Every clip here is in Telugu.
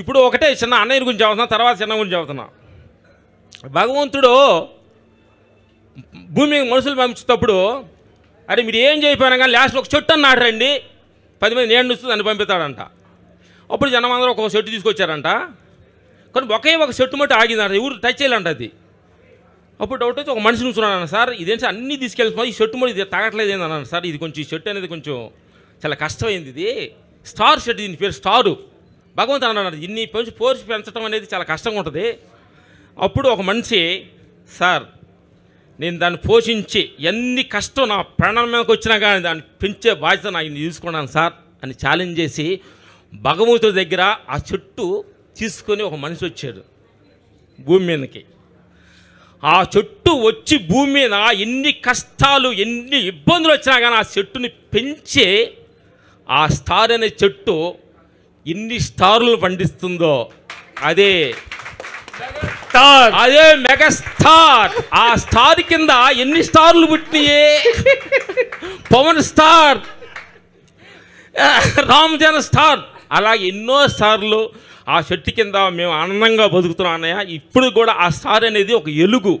ఇప్పుడు ఒకటే చిన్న అన్నయ్య గురించి చదువుతున్నా తర్వాత చిన్న గురించి చదువుతున్నా భగవంతుడు భూమి మనుషులు పంపించేటప్పుడు అరే మీరు ఏం చేయకపోయినా కానీ లాస్ట్లో ఒక చెట్టు అన్నాడు రండి పది మంది నేను వస్తుంది దాన్ని పంపిస్తాడంట అప్పుడు జనం అందరూ ఒక చెట్టు తీసుకొచ్చారంట కానీ ఒకే ఒక చెట్టు మట్టి ఆగిందంట ఊరు టచ్ చేయాలంట అది అప్పుడు డౌట్ అయితే ఒక మనిషి నుంచున్నాను సార్ ఇదేంటి అన్నీ తీసుకెళ్తున్నాం ఈ చెట్టు మడి ఇది తాగట్లేదు అన్నాను సార్ ఇది కొంచెం ఈ చెట్టు అనేది కొంచెం చాలా కష్టమైంది ఇది స్టార్ షర్ట్ దీని పేరు స్టారు భగవంతుడు అన్నాడు ఇన్ని పెంచి పోర్చి పెంచడం అనేది చాలా కష్టంగా ఉంటుంది అప్పుడు ఒక మనిషి సార్ నేను దాన్ని పోషించి ఎన్ని కష్టం నా ప్రాణం మీదకి వచ్చినా కానీ దాన్ని పెంచే బాధ్యత ఇన్ని తీసుకున్నాను సార్ అని ఛాలెంజ్ చేసి భగవంతుడి దగ్గర ఆ చెట్టు తీసుకొని ఒక మనిషి వచ్చాడు భూమి మీదకి ఆ చెట్టు వచ్చి భూమి మీద ఎన్ని కష్టాలు ఎన్ని ఇబ్బందులు వచ్చినా కానీ ఆ చెట్టుని పెంచే ఆ స్టార్ అనే చెట్టు ఇన్ని స్టార్లు పండిస్తుందో అదే అదే మెగాస్టార్ ఆ స్టార్ కింద ఎన్ని స్టార్లు పుట్టినాయే పవన్ స్టార్ రామజన స్టార్ అలా ఎన్నో స్టార్లు ఆ చెట్టు కింద మేము ఆనందంగా బతుకుతున్నాం అన్నయ్య ఇప్పుడు కూడా ఆ స్టార్ అనేది ఒక ఎలుగు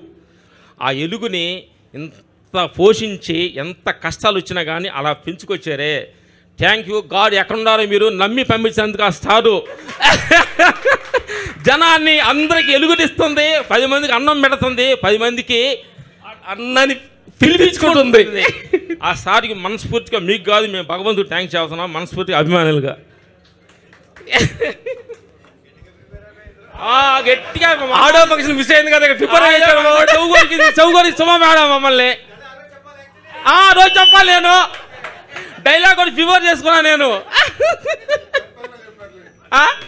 ఆ ఎలుగుని ఇంత పోషించి ఎంత కష్టాలు వచ్చినా కానీ అలా పెంచుకొచ్చారే థ్యాంక్ యూ గాడ్ ఎక్కడున్నారో మీరు నమ్మి పంపించినందుకు ఆ స్టారు జనాన్ని అందరికి ఎలుగునిస్తుంది పది మందికి అన్నం పెడుతుంది పది మందికి అన్నాన్ని పిలిపించుకుంటుంది ఆ సారికి మనస్ఫూర్తిగా మీకు కాదు మేము భగవంతుడు థ్యాంక్స్ చేస్తున్నాం మనస్ఫూర్తిగా అభిమానులుగా గట్టిగా మిస్ అయింది సుమ మేడం మమ్మల్ని రోజు చెప్పాలి నేను డైలాగ్ ఒకటి ఫివర్ చేసుకున్నా నేను